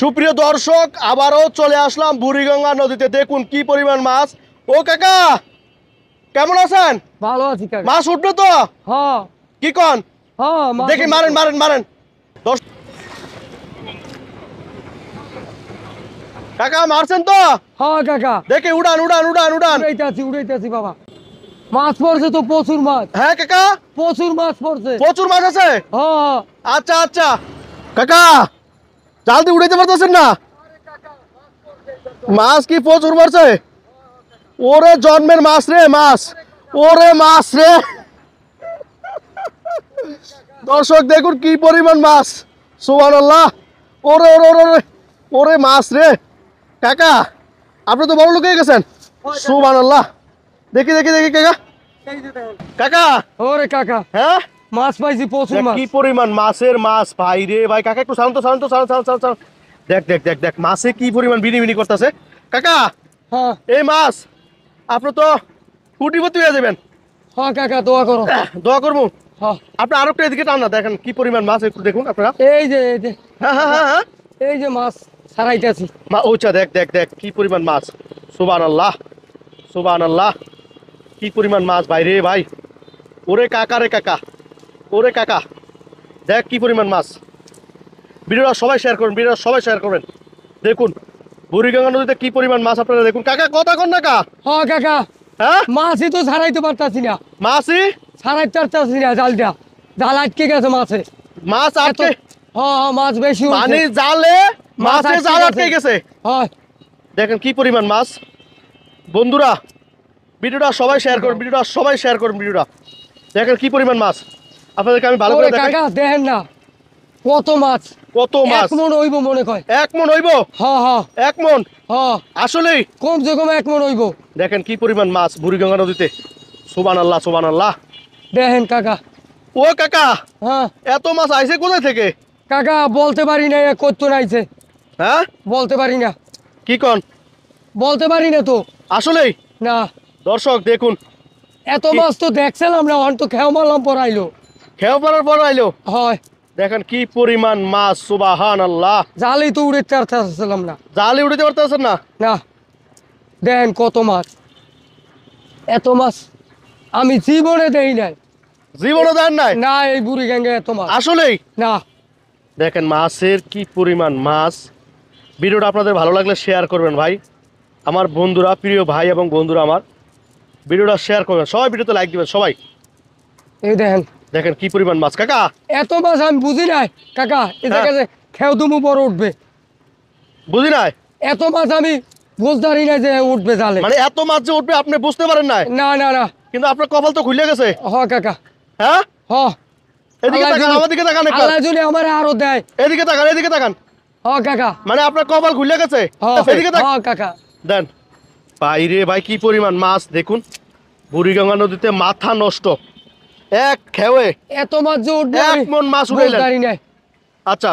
সুপ্রিয় দর্শক আবারও চলে আসলাম বুড়িগঙ্গা নদীতে দেখুন কি পরিমাণ মাছ ও কাকা কেমন আছেন ভালো আছি মাছ উঠলো তো কি কন দেখি মারেন মারেন মারেন কাকা মারছেন তো হ্যাঁ কাকা দেখি উড়ান উড়ান উড়ান উড়ান উড়াইতে আছি উড়াইতে আছি বাবা মাছ পড়ছে তো প্রচুর মাছ হ্যাঁ কাকা প্রচুর মাছ পড়ছে প্রচুর মাছ আছে আচ্ছা আচ্ছা কাকা জালদি দিয়ে উড়াইতে পারতেছেন না মাছ কি প্রচুর মারছে ওরে জন্মের মাছ রে মাছ ওরে মাছ রে দর্শক দেখুন কি পরিমাণ মাছ সোহান ওরে ওরে ওরে ওরে মাছ রে কাকা আপনি তো বড় লোক হয়ে গেছেন সোহান আল্লাহ দেখি দেখি দেখি কাকা কাকা ওরে কাকা হ্যাঁ মাছ পাইছি প্রচুর মাছ কি পরিমাণ মাছের মাছ ভাই রে ভাই কাকা একটু শান্ত শান্ত শান্ত শান্ত শান্ত দেখ দেখ দেখ দেখ মাছে কি পরিমাণ বিনি বিনি করতেছে কাকা হ্যাঁ এই মাছ আপনি তো কুটিপতি হয়ে যাবেন হ্যাঁ কাকা দোয়া করো দোয়া করবো হ্যাঁ আপনি আরো একটু এদিকে টান না দেখেন কি পরিমাণ মাছ একটু দেখুন আপনারা এই যে এই যে হ্যাঁ হ্যাঁ হ্যাঁ, হ্যাঁ। এই যে মাছ ছাড়াইতেছি মা ওচা দেখ দেখ দেখ কি পরিমাণ মাছ সুবান আল্লাহ সুবান আল্লাহ কি পরিমাণ মাছ ভাই রে ভাই ওরে কাকা রে কাকা ওরে কাকা দেখ কি পরিমাণ মাছ ভিডিওটা সবাই শেয়ার করুন ভিডিওটা সবাই শেয়ার করবেন দেখুন বুড়িগঙ্গা নদীতে কি পরিমাণ মাছ আপনারা দেখুন কাকা কথা কন না কা হ্যাঁ কাকা হ্যাঁ মাছই তো ছাড়াইতে পারতাছি না মাছই ছাড়াইতে পারতাছি না জালটা জাল আটকে গেছে মাছে মাছ আটকে হ্যাঁ মাছ বেশি মানে জালে মাছে জাল আটকে গেছে হ্যাঁ দেখেন কি পরিমাণ মাছ বন্ধুরা ভিডিওটা সবাই শেয়ার করুন ভিডিওটা সবাই শেয়ার করুন ভিডিওটা দেখেন কি পরিমাণ মাছ আপনাদেরকে আমি ভালো করে দেখাই কাকা না কত মাছ কত মাছ এক মন হইব মনে কয় এক মন হইব হ্যাঁ হ্যাঁ এক মন হ্যাঁ কম এক মন হইব দেখেন কি পরিমাণ মাছ বুড়িগঙ্গা নদীতে সুবহানাল্লাহ সুবহানাল্লাহ দেখেন কাকা ও কাকা হ্যাঁ এত মাছ আইছে কোথায় থেকে কাকা বলতে পারি না কত আইছে হ্যাঁ বলতে পারি না কি কন বলতে পারি না তো আসলেই না দর্শক দেখুন এত মাছ তো দেখছিলাম না অন্ত খেয়ে মারলাম পড়াইলো খেয়ে পড়ার পর আইলো হয় দেখেন কি পরিমাণ মাছ সুবাহান আল্লাহ জালি তো উড়ে চারতেছিলাম না জালি উড়িতে পারতেছেন না না দেখেন কত মাছ এত মাছ আমি জীবনে দেই নাই জীবনে দেন নাই না এই বুড়ি গ্যাঙ্গে এত মাছ আসলেই না দেখেন মাছের কি পরিমাণ মাছ ভিডিওটা আপনাদের ভালো লাগলে শেয়ার করবেন ভাই আমার বন্ধুরা প্রিয় ভাই এবং বন্ধুরা আমার ভিডিওটা শেয়ার করবেন সবাই ভিডিওতে লাইক দিবেন সবাই এই দেখেন দেখেন কি পরিমাণ মাছ কাকা এত মাছ আমি বুঝি নাই কাকা এটা হ্যাঁ। কাছে খেউদুমু বড় উঠবে বুঝি নাই এত মাছ আমি বুঝদারি নাই যে উঠবে জালে মানে এত মাছ যে উঠবে আপনি বুঝতে পারেন নাই না না না কিন্তু আপনার কপাল তো খুলে গেছে হ কাকা হ্যাঁ হ এদিকে তাকান আমাদিকে তাকান আল্লাহ যদি আমার আরো দেয় এদিকে তাকান এদিকে তাকান হ কাকা মানে আপনার কপাল খুলে গেছে এদিকে তাকান হ কাকা দেন বাইরে ভাই কি পরিমাণ মাছ দেখুন বুড়িগঙ্গা নদীতে মাথা নষ্ট এক খেয়ে এত মাছ উঠবে এক মন মাছ উঠে আচ্ছা